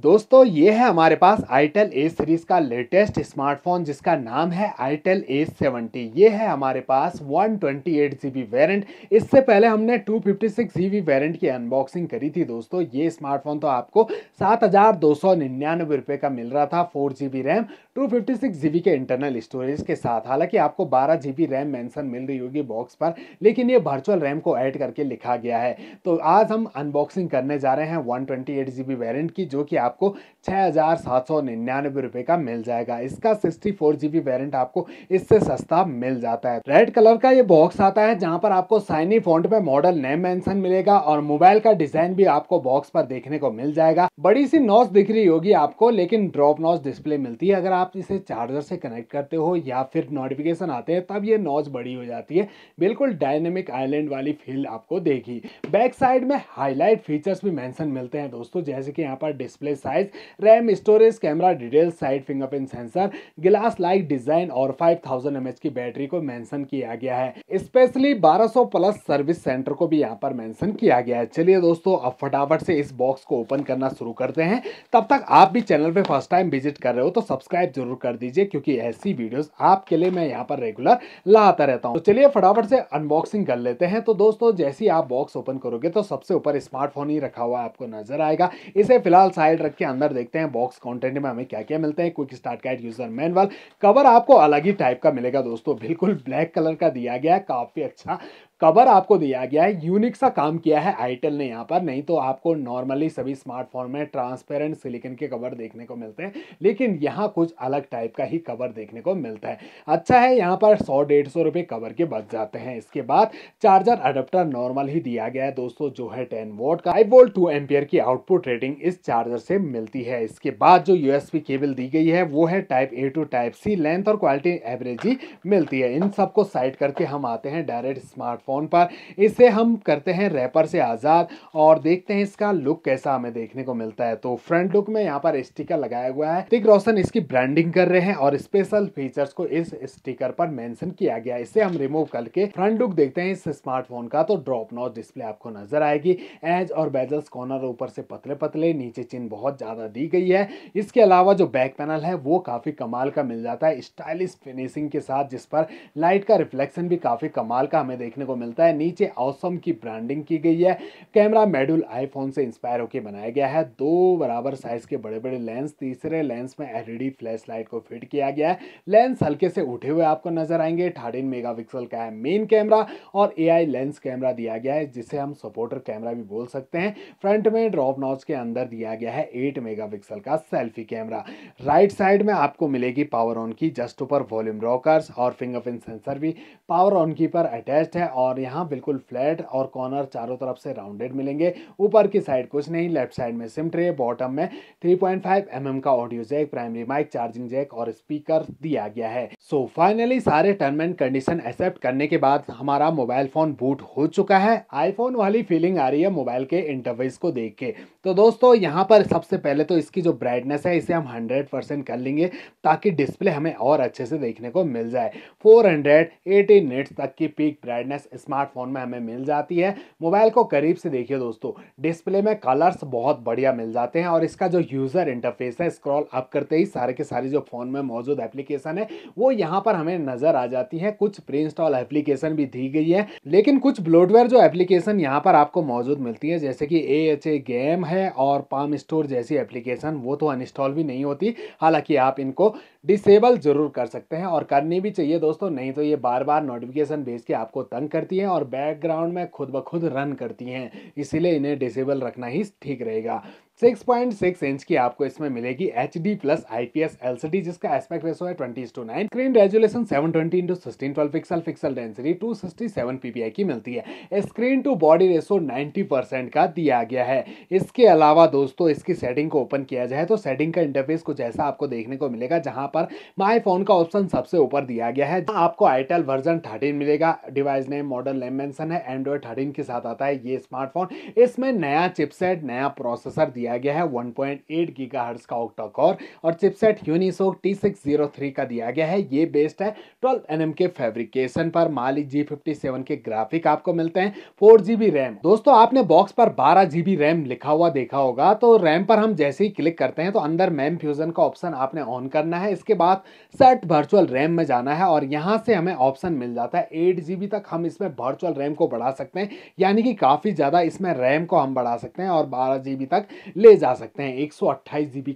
दोस्तों ये है हमारे पास आईटेल ए सीरीज़ का लेटेस्ट स्मार्टफोन जिसका नाम है आईटेल ए सेवेंटी ये है हमारे पास one twenty eight G B variant इससे पहले हमने two fifty six G B variant की अनबॉक्सिंग करी थी दोस्तों ये स्मार्टफोन तो आपको सात हज़ार दो सौ निन्यानवे रुपये का मिल रहा था four G B RAM two fifty six G B के इंटरनल स्टोरेज के साथ हालांकि आपको बारह जी बी रैम मैंसन मिल रही होगी बॉक्स पर लेकिन ये वर्चुअल रैम को ऐड करके लिखा गया है तो आज हम अनबॉक्सिंग करने जा रहे हैं one twenty eight G B variant की जो कि आपको छः हज़ार सात सौ निन्यानवे रुपये का मिल जाएगा इसका sixty four G B variant आपको इससे सस्ता मिल जाता है रेड कलर का ये बॉक्स आता है जहाँ पर आपको साइनी फॉन्ट में मॉडल नेम मेंशन मिलेगा और मोबाइल का डिजाइन भी आपको बॉक्स पर देखने को मिल जाएगा बड़ी सी नॉस दिख रही होगी आपको लेकिन ड्रॉप नॉस डिस्प्ले मिलती है अगर आप इसे चार्जर से कनेक्ट करते हो या फिर नोटिफिकेशन आते हैं तब ये नॉस बड़ी हो जाती है बिल्कुल डायनेमिक आईलैंड वाली फील आपको देगी बैक साइड में हाईलाइट फीचर्स भी मैंशन मिलते हैं दोस्तों जैसे कि यहाँ पर display image size RAM storage camera detail side fingerprint sensor glass like design और 5000 थाउजेंड की बैटरी को मेंशन किया गया है स्पेशली 1200 प्लस सर्विस सेंटर को भी यहाँ पर मेंशन किया गया है चलिए दोस्तों अब फटाफट से इस बॉक्स को ओपन करना शुरू करते हैं तब तक आप भी चैनल पे फर्स्ट टाइम विजिट कर रहे हो तो सब्सक्राइब जरूर कर दीजिए क्योंकि ऐसी वीडियोस आपके लिए मैं यहाँ पर रेगुलर लाता रहता हूँ तो चलिए फटाफट से अनबॉक्सिंग कर लेते हैं तो दोस्तों जैसे ही आप बॉक्स ओपन करोगे तो सबसे ऊपर स्मार्टफोन ही रखा हुआ आपको नजर आएगा इसे फिलहाल साइड साइड रख के अंदर देखते हैं बॉक्स कॉन्टेंट में हमें क्या क्या मिलते हैं quick start guide user manual cover आपको अलग ही टाइप का मिलेगा दोस्तों बिल्कुल ब्लैक कलर का दिया गया है काफ़ी अच्छा कवर आपको दिया गया है यूनिक सा काम किया है आईटेल ने यहाँ पर नहीं तो आपको नॉर्मली सभी स्मार्टफोन में ट्रांसपेरेंट सिलिकन के कवर देखने को मिलते हैं लेकिन यहाँ कुछ अलग टाइप का ही कवर देखने को मिलता है अच्छा है यहाँ पर सौ डेढ़ सौ रुपये कवर के बच जाते हैं इसके बाद चार्जर अडप्टर नॉर्मल ही दिया गया है दोस्तों जो है टेन वोट का आई वोल्ट टू एम्पियर की आउटपुट रेटिंग इस चार्जर से मिलती है इसके बाद जो यूएसपी केबल दी गई है वो है type A to type C length और क्वालिटी एवरेज ही मिलती है इन सबको साइड करके हम आते हैं डायरेक्ट स्मार्टफोन फ़ोन पर इसे हम करते हैं रैपर से आज़ाद और देखते हैं इसका लुक कैसा हमें देखने को मिलता है तो फ्रंट लुक में यहाँ पर स्टिकर लगाया हुआ है तिक रोशन इसकी ब्रांडिंग कर रहे हैं और स्पेशल फीचर्स को इस स्टिकर पर मेंशन किया गया इसे हम रिमूव करके फ्रंट लुक देखते हैं इस स्मार्टफोन का तो ड्रॉप नॉच डिस्प्ले आपको नजर आएगी एज और बेजल्स कॉर्नर ऊपर से पतले पतले नीचे चिन्ह बहुत ज्यादा दी गई है इसके अलावा जो बैक पैनल है वो काफी कमाल का मिल जाता है स्टाइलिश फिनिशिंग के साथ जिस पर लाइट का रिफ्लेक्शन भी काफी कमाल का हमें देखने को को मिलता है नीचे औसम की ब्रांडिंग की गई है कैमरा मेडुल आईफोन से इंस्पायर होकर बनाया गया है दो बराबर साइज के बड़े बड़े लेंस तीसरे लेंस में एलईडी फ्लैश लाइट को फिट किया गया है लेंस हल्के से उठे हुए आपको नजर आएंगे थर्टीन मेगा का है मेन कैमरा और ए लेंस कैमरा दिया गया है जिसे हम सपोर्टर कैमरा भी बोल सकते हैं फ्रंट में ड्रॉप नॉच के अंदर दिया गया है एट मेगा का सेल्फी कैमरा राइट साइड में आपको मिलेगी पावर ऑन की जस्ट ऊपर वॉल्यूम रॉकर्स और फिंगरप्रिंट सेंसर भी पावर ऑन की पर अटैच है और यहाँ बिल्कुल फ्लैट और कॉर्नर चारों तरफ से राउंडेड मिलेंगे ऊपर की साइड कुछ नहीं लेफ्ट साइड में सिम ट्रे बॉटम में 3.5 पॉइंट mm का audio jack primary mic charging jack और स्पीकर दिया गया है सो so, फाइनली सारे टर्म एंड कंडीशन एक्सेप्ट करने के बाद हमारा मोबाइल फोन बूट हो चुका है आईफोन वाली फीलिंग आ रही है मोबाइल के इंटरवेस को देख के तो दोस्तों यहाँ पर सबसे पहले तो इसकी जो ब्राइटनेस है इसे हम हंड्रेड कर लेंगे ताकि डिस्प्ले हमें और अच्छे से देखने को मिल जाए फोर हंड्रेड एटी तक की पीक ब्राइटनेस स्मार्टफोन में हमें मिल जाती है मोबाइल को करीब से देखिए दोस्तों डिस्प्ले में कलर्स बहुत बढ़िया मिल जाते हैं और इसका जो यूज़र इंटरफेस है स्क्रॉल अप करते ही सारे के सारे जो फ़ोन में मौजूद एप्लीकेशन है वो यहाँ पर हमें नज़र आ जाती है कुछ प्री इंस्टॉल एप्लीकेशन भी दी गई है लेकिन कुछ ब्लोडवेयर जो एप्लीकेशन यहाँ पर आपको मौजूद मिलती है जैसे कि ए एच ए गेम है और पाम स्टोर जैसी एप्लीकेशन वो तो अनस्टॉल भी नहीं होती हालांकि आप इनको डिसेबल ज़रूर कर सकते हैं और करनी भी चाहिए दोस्तों नहीं तो ये बार बार नोटिफिकेशन भेज के आपको तंग करती हैं और बैकग्राउंड में खुद ब खुद रन करती हैं इसीलिए इन्हें डिसेबल रखना ही ठीक रहेगा 6.6 इंच की आपको इसमें मिलेगी H D plus I P S C D जिसका एस्पेक्ट रेसो है twenty to nine screen resolution seven twenty into sixteen twelve pixel pixel density 267 PPI की मिलती है screen to body ratio 90 percent का दिया गया है इसके अलावा दोस्तों इसकी सेटिंग को ओपन किया जाए तो सेटिंग का इंटरफेस कुछ ऐसा आपको देखने को मिलेगा जहां पर माई फोन का ऑप्शन सबसे ऊपर दिया गया है आपको आईटेल वर्जन थर्टीन मिलेगा device name model name mention है एंड्रॉइड थर्टीन के साथ आता है ये स्मार्टफोन इसमें नया चिपसेट नया प्रोसेसर दिया दिया गया है 1.8 पॉइंट गीगाहर्ट्ज का ऑक्टाकोर और चिपसेट यूनिसोक टी का दिया गया है ये बेस्ड है 12 एनएम के फैब्रिकेशन पर माली जी के ग्राफिक आपको मिलते हैं फोर रैम दोस्तों आपने बॉक्स पर बारह जीबी रैम लिखा हुआ देखा होगा तो रैम पर हम जैसे ही क्लिक करते हैं तो अंदर मैम फ्यूजन का ऑप्शन आपने ऑन करना है इसके बाद सेट वर्चुअल रैम में जाना है और यहाँ से हमें ऑप्शन मिल जाता है एट जीबी तक हम इसमें वर्चुअल रैम को बढ़ा सकते हैं यानी कि काफ़ी ज़्यादा इसमें रैम को हम बढ़ा सकते हैं और बारह जीबी तक ले जा सकते हैं एक सौ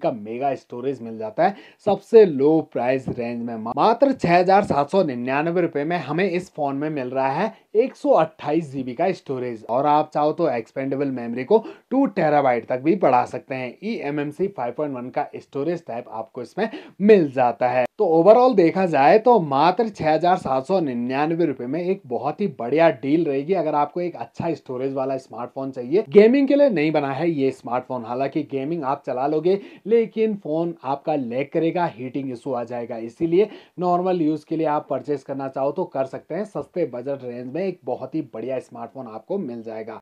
का मेगा स्टोरेज मिल जाता है सबसे लो प्राइस रेंज में मात्र छह रुपए में हमें इस फोन में मिल रहा है एक सौ जीबी का स्टोरेज और आप चाहो तो एक्सपेंडेबल मेमोरी को टू टेराबाइट तक भी बढ़ा सकते हैं E M M C five point one का स्टोरेज टाइप आपको इसमें मिल जाता है तो ओवरऑल देखा जाए तो मात्र छः हज़ार सात सौ निन्यानवे रुपये में एक बहुत ही बढ़िया डील रहेगी अगर आपको एक अच्छा स्टोरेज वाला स्मार्टफोन चाहिए गेमिंग के लिए नहीं बना है ये स्मार्टफोन हालांकि गेमिंग आप चला लोगे लेकिन फ़ोन आपका लैग करेगा हीटिंग इशू आ जाएगा इसीलिए नॉर्मल यूज़ के लिए आप परचेस करना चाहो तो कर सकते हैं सस्ते बजट रेंज में एक बहुत ही बढ़िया स्मार्टफोन आपको मिल जाएगा